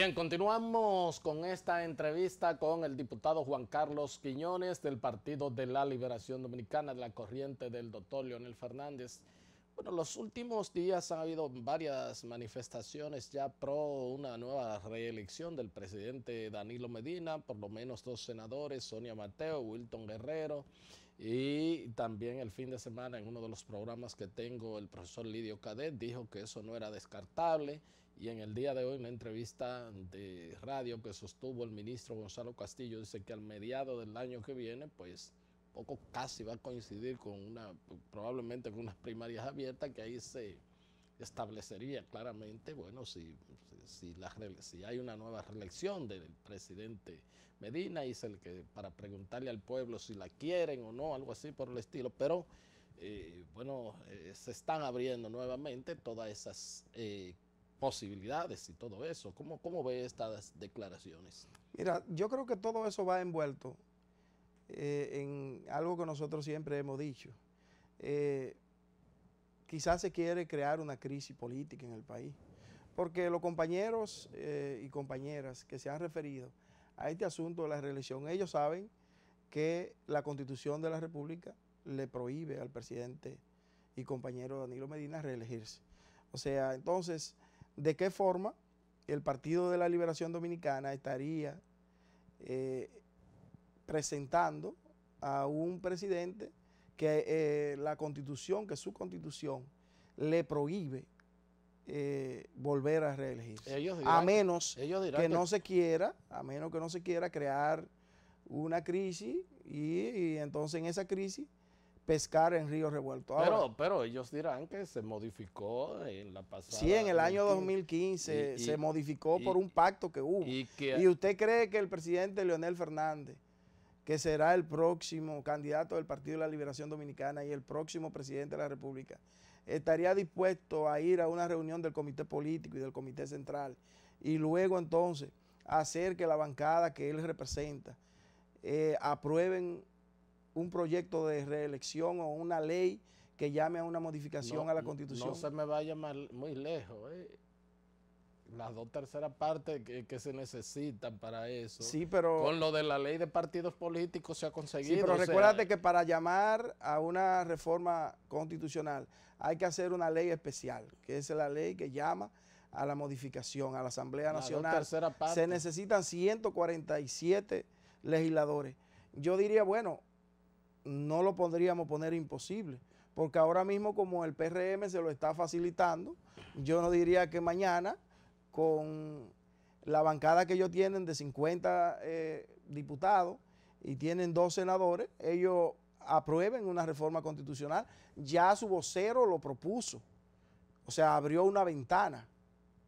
Bien, continuamos con esta entrevista con el diputado Juan Carlos Quiñones del Partido de la Liberación Dominicana, de la corriente del doctor Leonel Fernández. Bueno, los últimos días han habido varias manifestaciones ya pro una nueva reelección del presidente Danilo Medina, por lo menos dos senadores, Sonia Mateo, Wilton Guerrero, y también el fin de semana en uno de los programas que tengo, el profesor Lidio Cadet dijo que eso no era descartable y en el día de hoy, una entrevista de radio que sostuvo el ministro Gonzalo Castillo, dice que al mediado del año que viene, pues poco casi va a coincidir con una, probablemente con unas primarias abiertas, que ahí se establecería claramente, bueno, si, si, si hay una nueva reelección del presidente Medina, y el que para preguntarle al pueblo si la quieren o no, algo así por el estilo, pero eh, bueno, eh, se están abriendo nuevamente todas esas eh, posibilidades y todo eso. ¿Cómo, cómo ve estas declaraciones? Mira, yo creo que todo eso va envuelto eh, en algo que nosotros siempre hemos dicho. Eh, quizás se quiere crear una crisis política en el país, porque los compañeros eh, y compañeras que se han referido a este asunto de la reelección, ellos saben que la constitución de la República le prohíbe al presidente y compañero Danilo Medina reelegirse. O sea, entonces de qué forma el Partido de la Liberación Dominicana estaría eh, presentando a un presidente que eh, la constitución, que su constitución le prohíbe eh, volver a reelegirse. a menos que, no se quiera, a menos que no se quiera crear una crisis y entonces en esa crisis pescar en río revuelto. pero, pero ellos dirán que se modificó en la pasada. Sí, en el año 2015 se modificó por un pacto que hubo. y, usted cree que el presidente Leonel Fernández, que será el próximo candidato del Partido de la Liberación Dominicana y el próximo presidente de la República, estaría dispuesto a ir a una reunión del Comité Político y del Comité Central y luego entonces hacer que la bancada que él representa eh, aprueben un proyecto de reelección o una ley que llame a una modificación a la Constitución. No se me vaya muy lejos. Eh. Las dos terceras partes que, se necesitan para eso. Sí, pero... Con lo de la ley de partidos políticos se ha conseguido. Sí, pero recuérdate que para llamar a una reforma constitucional hay que hacer una ley especial, que es la ley que llama a la modificación, a la Asamblea la Nacional. Se necesitan 147 legisladores. Yo diría, bueno, no lo podríamos poner imposible, porque ahora mismo como el PRM se lo está facilitando, yo no diría que mañana con la bancada que ellos tienen de 50 eh, diputados y tienen dos senadores, ellos aprueben una reforma constitucional, ya su vocero lo propuso, o sea, abrió una ventana.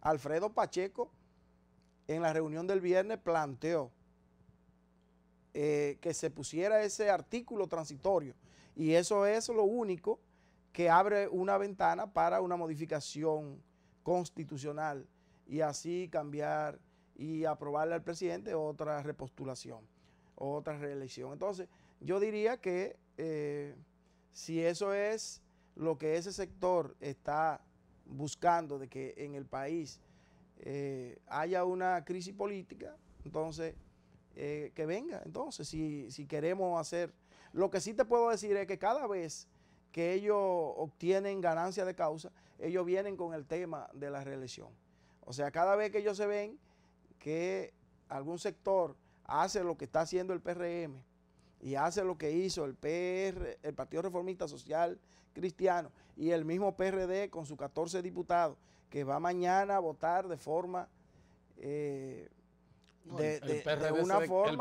Alfredo Pacheco en la reunión del viernes planteó eh, que se pusiera ese artículo transitorio. Y eso es lo único que abre una ventana para una modificación constitucional y así cambiar y aprobarle al presidente otra repostulación, otra reelección. Entonces, yo diría que eh, si eso es lo que ese sector está buscando, de que en el país eh, haya una crisis política, entonces eh, que venga. Entonces, si, queremos hacer... Lo que sí te puedo decir es que cada vez que ellos obtienen ganancia de causa, ellos vienen con el tema de la reelección. O sea, cada vez que ellos se ven que algún sector hace lo que está haciendo el PRM y hace lo que hizo el PR, el Partido Reformista Social Cristiano y el mismo PRD con sus 14 diputados, que va mañana a votar de forma eh, de, de, forma... El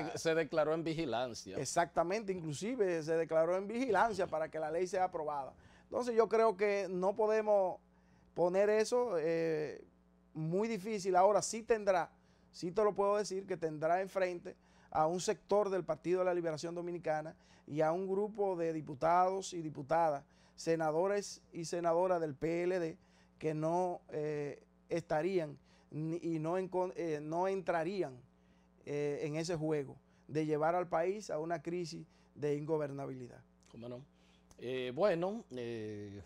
PRD se, declaró en vigilancia. Exactamente, inclusive se declaró en vigilancia para que la ley sea aprobada. Entonces yo creo que no podemos poner eso eh, muy difícil. Ahora sí tendrá, sí te lo puedo decir, que tendrá enfrente a un sector del Partido de la Liberación Dominicana y a un grupo de diputados y diputadas, senadores y senadoras del PLD que no eh, estarían y no, en, eh, no entrarían eh, en ese juego de llevar al país a una crisis de ingobernabilidad. Eh, bueno,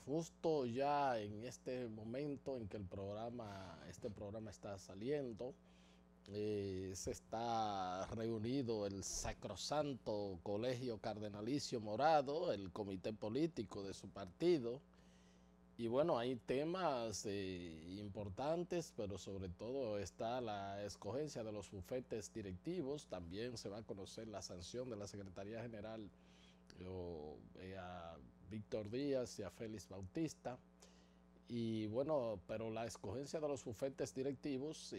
justo ya en este momento en que el programa, este programa está saliendo, se está reunido el sacrosanto Colegio Cardenalicio Morado, el comité político de su partido, y bueno, hay temas eh, importantes, pero sobre todo está la escogencia de los bufetes directivos. También se va a conocer la sanción de la Secretaría General eh, a Víctor Díaz y a Félix Bautista. Y bueno, pero la escogencia de los bufetes directivos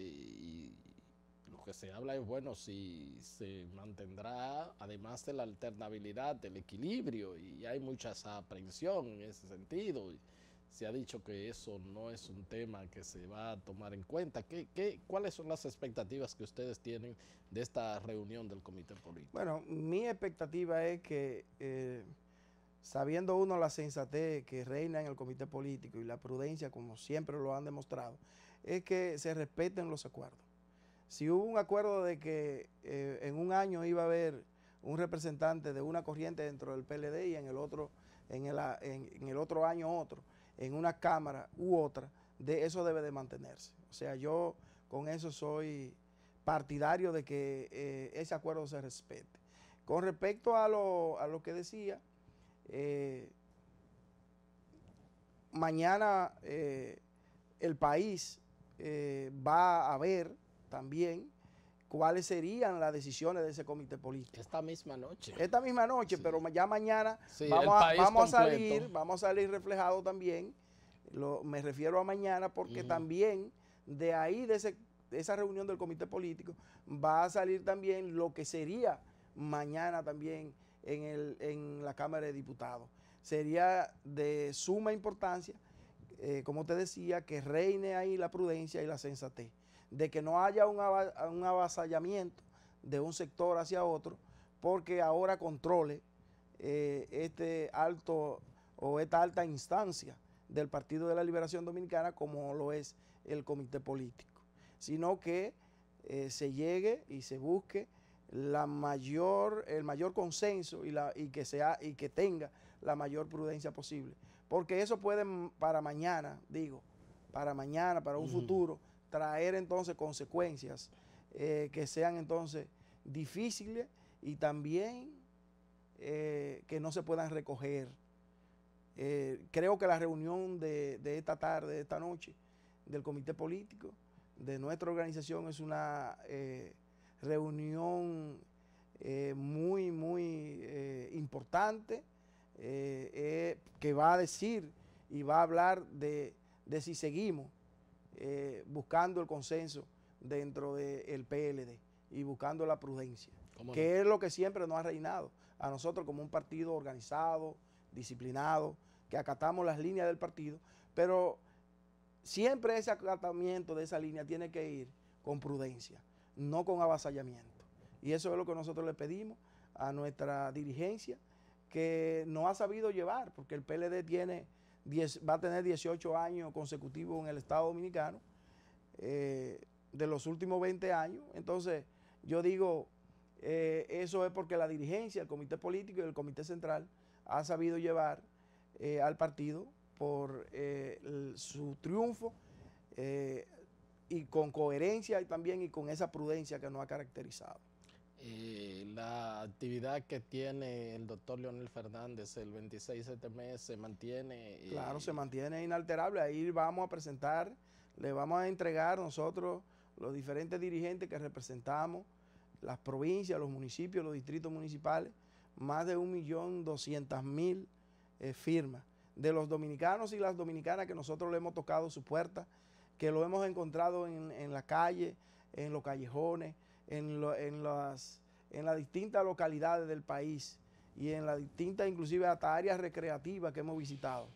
lo que se habla es, bueno, si se mantendrá, además de la alternabilidad, del equilibrio, y hay mucha aprensión en ese sentido se ha dicho que eso no es un tema que se va a tomar en cuenta. cuáles son las expectativas que ustedes tienen de esta reunión del Comité Político? Bueno, mi expectativa es que, eh, sabiendo uno la sensatez que reina en el Comité Político y la prudencia, como siempre lo han demostrado, es que se respeten los acuerdos. Si hubo un acuerdo de que eh, en un año iba a haber un representante de una corriente dentro del PLD y en el otro, en el, en el otro año otro, en una cámara u otra, de eso debe de mantenerse. O sea, yo con eso soy partidario de que eh, ese acuerdo se respete. Con respecto a lo, que decía, eh, mañana eh, el país va a ver también cuáles serían las decisiones de ese comité político. Esta misma noche. Esta misma noche, pero ya mañana vamos, a, salir, vamos a salir reflejado también. Lo, me refiero a mañana porque también de ahí, de, esa reunión del comité político, va a salir también lo que sería mañana también en, el, en la Cámara de Diputados. Sería de suma importancia, eh, como te decía, que reine ahí la prudencia y la sensatez de que no haya un, avasallamiento de un sector hacia otro, porque ahora controle eh, este alto o esta alta instancia del Partido de la Liberación Dominicana como lo es el comité político, sino que eh, se llegue y se busque la mayor, el mayor consenso y, la, y, que sea, y que tenga la mayor prudencia posible. Porque eso puede para mañana, digo, para mañana, para un futuro, traer entonces consecuencias eh, que sean entonces difíciles y también eh, que no se puedan recoger. Eh, creo que la reunión de, esta tarde, de esta noche, del comité político, de nuestra organización, es una reunión muy, muy importante que va a decir y va a hablar de si seguimos eh, buscando el consenso dentro del PLD y buscando la prudencia, que es lo que siempre nos ha reinado a nosotros como un partido organizado, disciplinado, que acatamos las líneas del partido, pero siempre ese acatamiento de esa línea tiene que ir con prudencia, no con avasallamiento. Y eso es lo que nosotros le pedimos a nuestra dirigencia, que no ha sabido llevar, porque el PLD tiene va a tener 18 años consecutivos en el Estado Dominicano, eh, de los últimos 20 años. Entonces, yo digo, eh, eso es porque la dirigencia, el comité político y el comité central ha sabido llevar eh, al partido por su triunfo y con coherencia y también y con esa prudencia que nos ha caracterizado. Eh, la actividad que tiene el doctor Leonel Fernández el 26 de este mes se mantiene. claro, se mantiene inalterable. Ahí vamos a presentar, le vamos a entregar nosotros, los diferentes dirigentes que representamos, las provincias, los municipios, los distritos municipales, más de 1.200.000 eh, firmas de los dominicanos y las dominicanas que nosotros le hemos tocado su puerta, que lo hemos encontrado en, en la calle, en los callejones en, las, en las distintas localidades del país y en las distintas, inclusive hasta áreas recreativas que hemos visitado.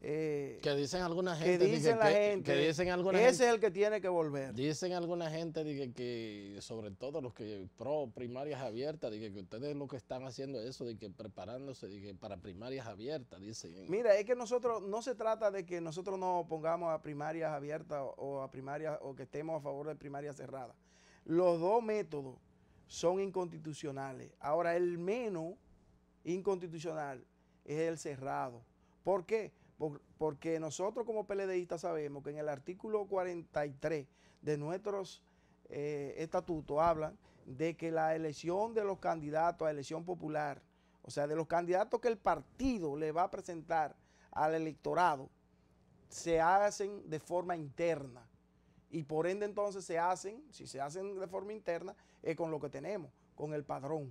Eh, que dicen alguna gente que dicen la gente dicen ese es el que tiene que volver dicen alguna gente que sobre todo los que pro primarias abiertas dije, que ustedes lo que están haciendo eso de que preparándose para primarias abiertas dicen mira es que nosotros no se trata de que nosotros nos pongamos a primarias abiertas o a primarias o que estemos a favor de primarias cerradas los dos métodos son inconstitucionales. Ahora, el menos inconstitucional es el cerrado. ¿Por qué? porque nosotros como PLDistas sabemos que en el artículo 43 de nuestros eh, estatutos hablan de que la elección de los candidatos a elección popular, o sea, de los candidatos que el partido le va a presentar al electorado, se hacen de forma interna. Y por ende entonces se hacen, si se hacen de forma interna, es con lo que tenemos, con el padrón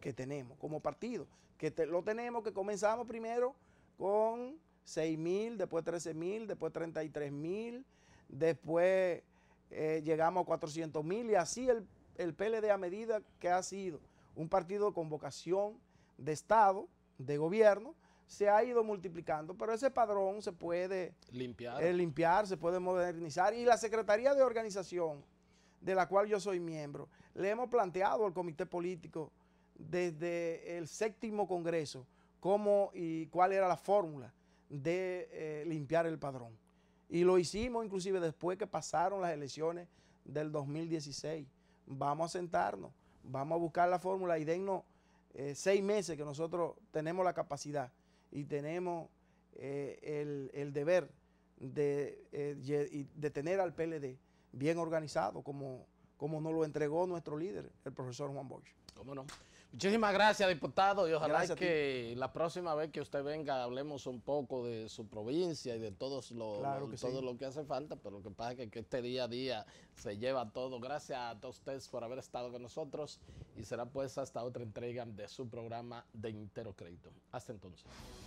que tenemos como partido, que lo tenemos, que comenzamos primero con 6 mil, después 13 mil, después 33 mil, después eh, llegamos a 400 mil y así el, PLD a medida que ha sido un partido de convocación de Estado, de gobierno, se ha ido multiplicando, pero ese padrón se puede limpiar. Eh, limpiar, se puede modernizar. Y la Secretaría de Organización, de la cual yo soy miembro, le hemos planteado al Comité Político desde el séptimo Congreso cómo y cuál era la fórmula de eh, limpiar el padrón. Y lo hicimos inclusive después que pasaron las elecciones del 2016. Vamos a sentarnos, vamos a buscar la fórmula y dennos eh, seis meses que nosotros tenemos la capacidad y tenemos eh, el, deber de, eh, de, tener al PLD bien organizado, como, como nos lo entregó nuestro líder, el profesor Juan Bosch. ¿Cómo no? Muchísimas gracias, diputado, y ojalá que la próxima vez que usted venga hablemos un poco de su provincia y de todos los, todo lo que hace falta, pero lo que pasa es que, este día a día se lleva todo. Gracias a todos ustedes por haber estado con nosotros y será pues hasta otra entrega de su programa de Intero Crédito. Hasta entonces.